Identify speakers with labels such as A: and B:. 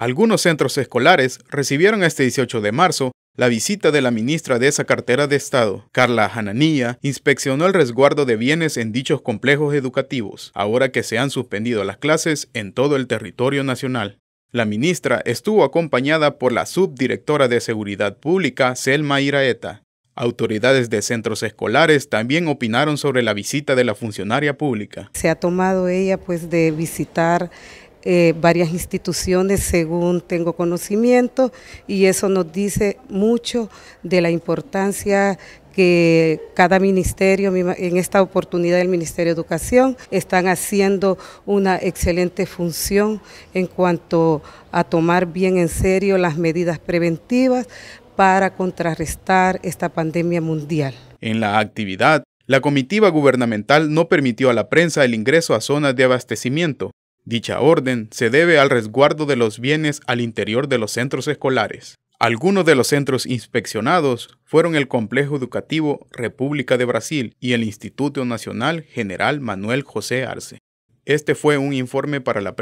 A: Algunos centros escolares recibieron este 18 de marzo la visita de la ministra de esa cartera de Estado, Carla Hananía, inspeccionó el resguardo de bienes en dichos complejos educativos, ahora que se han suspendido las clases en todo el territorio nacional. La ministra estuvo acompañada por la subdirectora de Seguridad Pública, Selma Iraeta. Autoridades de centros escolares también opinaron sobre la visita de la funcionaria pública.
B: Se ha tomado ella pues de visitar eh, varias instituciones según tengo conocimiento y eso nos dice mucho de la importancia que cada ministerio, en esta oportunidad el Ministerio de Educación, están haciendo una excelente función en cuanto a tomar bien en serio las medidas preventivas para contrarrestar esta pandemia mundial.
A: En la actividad, la comitiva gubernamental no permitió a la prensa el ingreso a zonas de abastecimiento, Dicha orden se debe al resguardo de los bienes al interior de los centros escolares. Algunos de los centros inspeccionados fueron el Complejo Educativo República de Brasil y el Instituto Nacional General Manuel José Arce. Este fue un informe para la